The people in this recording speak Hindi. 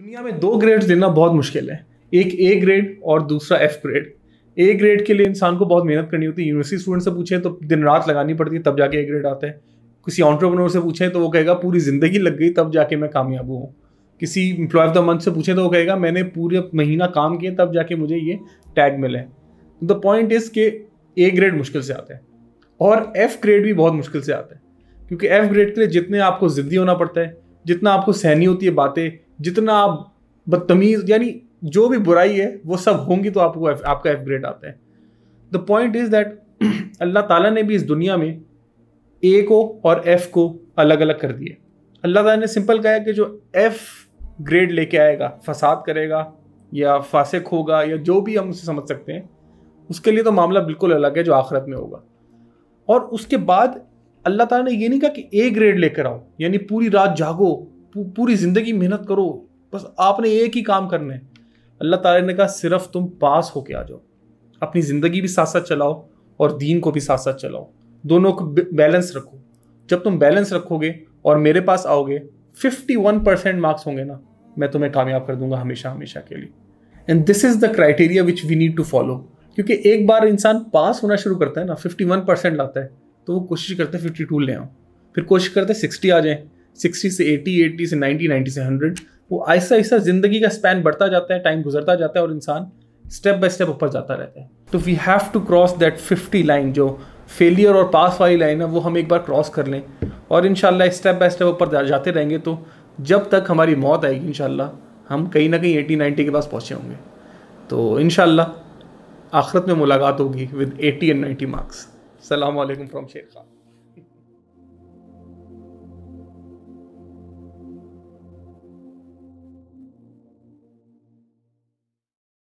दुनिया में दो ग्रेड देना बहुत मुश्किल है एक ए ग्रेड और दूसरा एफ ग्रेड ए ग्रेड के लिए इंसान को बहुत मेहनत करनी होती है यूनिवर्सिटी स्टूडेंट से पूछें तो दिन रात लगानी पड़ती है तब जाके ए ग्रेड आता है किसी ऑन्टरप्रनोर से पूछें तो वो कहेगा पूरी ज़िंदगी लग गई तब जाके मैं कामयाब हूँ किसी एम्प्लॉय ऑफ द मंथ से पूछें तो वो कहेगा मैंने पूरे महीना काम किया तब जाके मुझे ये टैग मिले द पॉइंट इज़ के ए ग्रेड मुश्किल से आता है और एफ ग्रेड भी बहुत मुश्किल से आता है क्योंकि एफ ग्रेड के लिए जितने आपको ज़िद्दी होना पड़ता है जितना आपको सहनी होती है बातें जितना आप बदतमीज यानी जो भी बुराई है वो सब होंगी तो आपको आपका एफ ग्रेड आता है द पॉइंट इज दैट अल्लाह ताला ने भी इस दुनिया में ए को और एफ को अलग अलग कर दिया अल्लाह ताला ने सिंपल कहा कि जो एफ ग्रेड लेके आएगा फसाद करेगा या फासिक होगा या जो भी हम उसे समझ सकते हैं उसके लिए तो मामला बिल्कुल अलग है जो आखिरत में होगा और उसके बाद अल्लाह ताला ने ये नहीं कहा कि ए ग्रेड लेकर आओ यानी पूरी रात जागो पूरी ज़िंदगी मेहनत करो बस आपने एक ही काम करना है अल्लाह ताला ने कहा सिर्फ तुम पास होके आ जाओ अपनी ज़िंदगी भी साथ साथ चलाओ और दीन को भी साथ साथ चलाओ दोनों को बैलेंस रखो जब तुम बैलेंस रखोगे और मेरे पास आओगे 51 परसेंट मार्क्स होंगे ना मैं तुम्हें कामयाब कर दूंगा हमेशा हमेशा के लिए and this is the criteria which we need to follow क्योंकि एक बार इंसान पास होना शुरू करता है ना 51 परसेंट लाता है तो वो कोशिश करते हैं फिफ्टी टू ले आओ फिर कोशिश करते हैं सिक्सटी आ जाए सिक्सटी से एटी एटी से नाइन्टी नाइन्टी से हंड्रेड वो ऐसा ऐसा ज़िंदगी का स्पैन बढ़ता जाता है टाइम गुजरता जाता है और इंसान स्टेप बाय स्टेप ऊपर जाता रहता है तो we have to cross that fifty line जो फेलियर और पास वाली लाइन है वो हम एक बार क्रॉस कर लें और इन स्टेप बाय स्टेप ऊपर जाते रहेंगे तो जब तक हमारी मौत आएगी इन हम कहीं ना कहीं एटी नाइन्टी के पास पहुँचे होंगे तो इन आखिरत में मुलाकात होगी with eighty and ninety marks सलामकुम फ्राम शेर खान